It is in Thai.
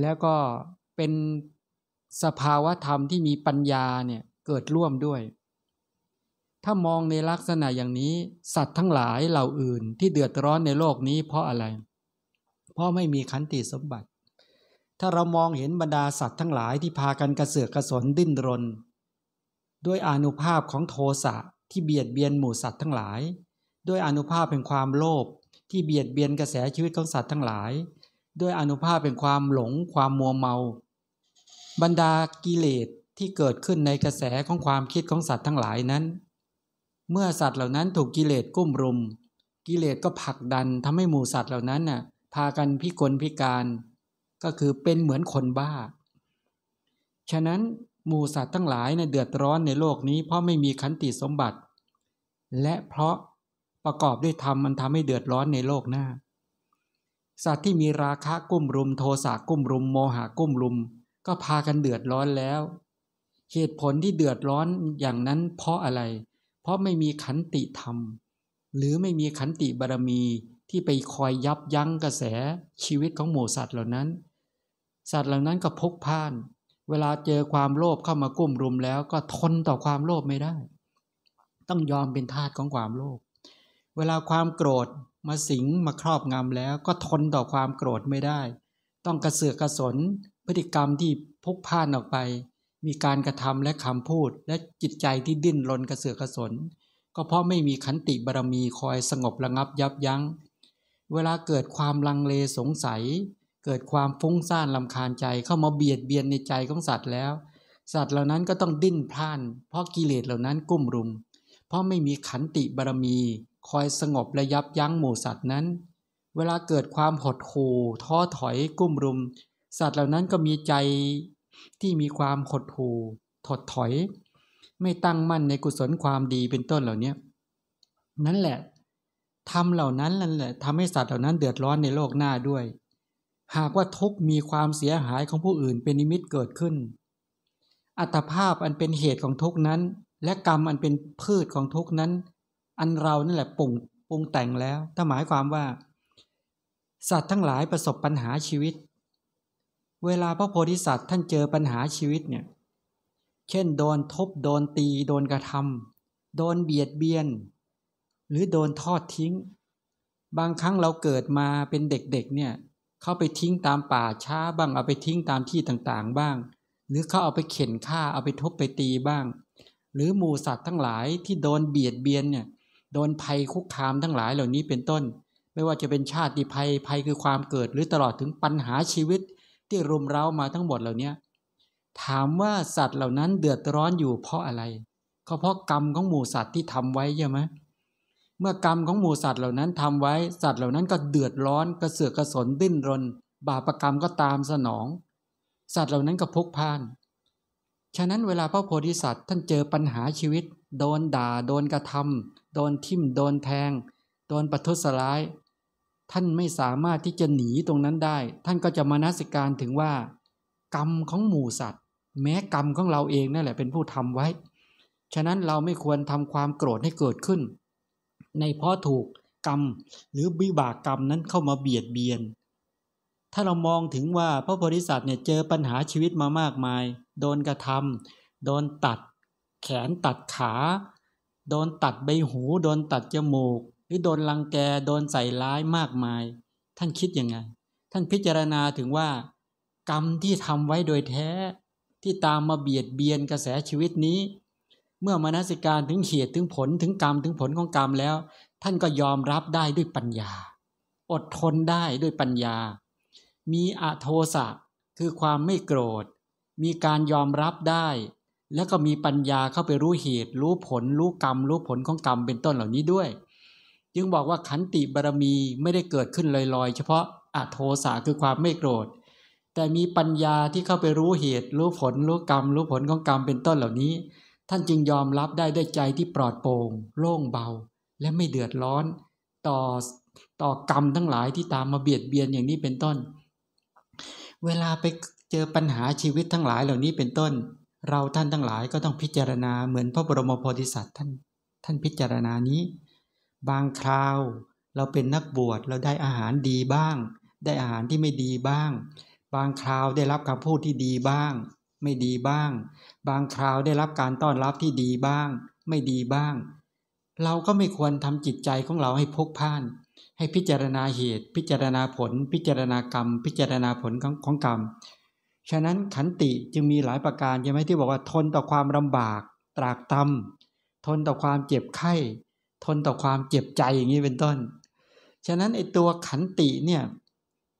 แล้วก็เป็นสภาวะธรรมที่มีปัญญาเนี่ยเกิดร่วมด้วย ถ้ามองในลักษณะอย่างนี้สัตว์ทั้งหลายเหล่าอื่นที่เดือดร้อนในโลกนี้ เพราะอะไร เพราะไม่มีขันติสมบัติ ถ้าเรามองเห็นบรรดาสัตว์ทั้งหลายที่พากันกระเสือกกระสนดิ้นรน ด้วยอนุภาพของโทสะ ที่เบียดเบียนหมู่สัตว์ทั้งหลาย ด้วยอนุภาพแห่งความโลภที่เบียดเบียนกระแสชีวิตของสัตว์ทั้งหลายด้วยอนุภาพเป็นความหลงความมัวเมา บรรดากิเลสที่เกิดขึ้นในกระแสของความคิดของสัตว์ทั้งหลายนั้น เมื่อสัตว์เหล่านั้นถูกกิเลสกุ้มรุม กิเลสก็ผลักดันทำให้หมู่สัตว์เหล่านั้นน่ะพากันพิกลพิการ ก็คือเป็นเหมือนคนบ้า ฉะนั้นหมู่สัตว์ทั้งหลายในเดือดร้อนในโลกนี้เพราะไม่มีขันติสมบัติ และเพราะประกอบด้วยธรรมมันทำให้เดือดร้อนในโลกหน้าสัตว์ที่มีราคะกุ้มรุมโทสะกุ้มรุมโมหะกุ้มรุม ก็พากันเดือดร้อนแล้ว เหตุผลที่เดือดร้อนอย่างนั้นเพราะอะไร เพราะไม่มีขันติธรรมหรือไม่มีขันติบารมีที่ไปคอยยับยั้งกระแสชีวิตของหมูสัตว์เหล่านั้น สัตว์เหล่านั้นก็พกพ่าน เวลาเจอความโลภเข้ามากุ้มรุมแล้วก็ทนต่อความโลภไม่ได้ ต้องยอมเป็นทาสของความโลภเวลาความโกรธมาสิงมาครอบงำแล้วก็ทนต่อความโกรธไม่ได้ ต้องกระเสือกกระสน พฤติกรรมที่พุกพ่านออกไป มีการกระทำและคำพูด และจิตใจที่ดิ้นรนกระเสือกกระสน ก็เพราะไม่มีขันติบารมีคอยสงบระงับยับยัง้ง เวลาเกิดความลังเลสงสัย เกิดความฟุ้งซ่านลำคาญใจเข้ามาเบียดเบียนในใจของสัตว์แล้ว สัตว์เหล่านั้นก็ต้องดิ้นพ่าน เพราะกิเลสเหล่านั้นกุ้มรุมราะไม่มีขันติบารมี คอยสงบระยับยั้งหมู่สัตว์นั้น เวลาเกิดความหดหู่ท้อถอยกุ้มรุมสัตว์เหล่านั้นก็มีใจที่มีความหดหู่ ถดถอย ไม่ตั้งมั่นในกุศลความดีเป็นต้นเหล่านี้นั่นแหละทำเหล่านั้นนั่นแหละทำให้สัตว์เหล่านั้นเดือดร้อนในโลกหน้าด้วย หากว่าทุกมีความเสียหายของผู้อื่นเป็นนิมิตเกิดขึ้น อัตภาพอันเป็นเหตุของทุกนั้นและกรรมอันเป็นพืชของทุกนั้น อันเรานั่นแหละปุ่งปุงแต่งแล้ว ถ้าหมายความว่า สัตว์ทั้งหลายประสบปัญหาชีวิต เวลาพระโพธิสัตว์ท่านเจอปัญหาชีวิตเนี่ย เช่น โดนทบโดนตีโดนกระทำ โดนเบียดเบียน หรือโดนทอดทิ้ง บางครั้งเราเกิดมาเป็นเด็กๆเนี่ยเข้าไปทิ้งตามป่าช้าบ้าง เอาไปทิ้งตามที่ต่างๆบ้าง หรือเขาเอาไปเข็นฆ่า เอาไปทบไปตีบ้างหรือหมูสัตว์ทั้งหลายที่โดนเบียดเบียนเนี่ยโดนภัยคุกคามทั้งหลายเหล่านี้เป็นต้น ไม่ว่าจะเป็นชาติภัยภัยคือความเกิดหรือตลอดถึงปัญหาชีวิตที่รุมเร้ามาทั้งหมดเหล่านี้ถามว่าสัตว์เหล่านั้นเดือดร้อนอยู่เพราะอะไรก็เพราะกรรมของหมูสัตว์ที่ทำไว้ใช่ไหมเมื่อกรรมของหมูสัตว์เหล่านั้นทำไว้ สัตว์เหล่านั้นก็เดือดร้อนกระเสือกกระสนดิ้นรนบาปรกรรมก็ตามสนอง สัตว์เหล่านั้นก็พกพานฉะนั้นเวลาพระโพธิสัตว์ท่านเจอปัญหาชีวิตโดนด่าโดนกระทำ โดนทิ่มโดนแทงโดนปัะทุสร้าย ท่านไม่สามารถที่จะหนีตรงนั้นได้ ท่านก็จะมานาสิการถึงว่า กรรมของหมู่สัตว์ แม้กรรมของเราเองนั่นแหละเป็นผู้ทำไว้ ฉะนั้นเราไม่ควรทำความโกรธให้เกิดขึ้น ในเพราะถูกกรรมหรือบิบากกรรมนั้นเข้ามาเบียดเบียนถ้าเรามองถึงว่าพระโพธิสัตว์เนี่ย เจอปัญหาชีวิตมามากมาย โดนกระทำโดนตัด แขนตัดขา โดนตัดใบหู โดนตัดจมูก หรือโดนรังแก โดนใส่ร้ายมากมาย ท่านคิดยังไง ท่านพิจารณาถึงว่ากรรมที่ทำไว้โดยแท้ ที่ตามมาเบียดเบียนกระแสชีวิตนี้ เมื่อมานาสิการถึงเหตุถึงผลถึงกรรมถึงผลของกรรมแล้ว ท่านก็ยอมรับได้ด้วยปัญญา อดทนได้ด้วยปัญญามีอโทสะคือความไม่โกรธ มีการยอมรับได้ แล้วก็มีปัญญาเข้าไปรู้เหตุ รู้ผล รู้กรรม รู้ผลของกรรมเป็นต้นเหล่านี้ด้วย จึงบอกว่าขันติบารมีไม่ได้เกิดขึ้นลอยๆ เฉพาะอโทสะคือความไม่โกรธ แต่มีปัญญาที่เข้าไปรู้เหตุ รู้ผล รู้กรรม รู้ผลของกรรมเป็นต้นเหล่านี้ ท่านจึงยอมรับได้ด้วยใจที่ปลอดโปร่งโล่งเบา และไม่เดือดร้อนต่อต่อกรรมทั้งหลายที่ตามมาเบียดเบียนอย่างนี้เป็นต้นเวลาไปเจอปัญหาชีวิตทั้งหลายเหล่านี้เป็นต้น เราท่านทั้งหลายก็ต้องพิจารณาเหมือนพระบรมโพธิสัตว์ท่านท่านพิจารณานี้ บางคราวเราเป็นนักบวชเราได้อาหารดีบ้าง ได้อาหารที่ไม่ดีบ้าง บางคราวได้รับคำพูดที่ดีบ้าง ไม่ดีบ้าง บางคราวได้รับการต้อนรับที่ดีบ้าง ไม่ดีบ้าง เราก็ไม่ควรทำจิตใจของเราให้พกพ่านให้พิจารณาเหตุ พิจารณาผลพิจารณากรรม พิจารณาผลของของกรรม ฉะนั้นขันติจึงมีหลายประการใช่ไหมที่บอกว่าทนต่อความลาบาก ตรากตำทนต่อความเจ็บไข้ ทนต่อความเจ็บใจอย่างนี้เป็นต้น ฉะนั้นไอตัวขันติเนี่ย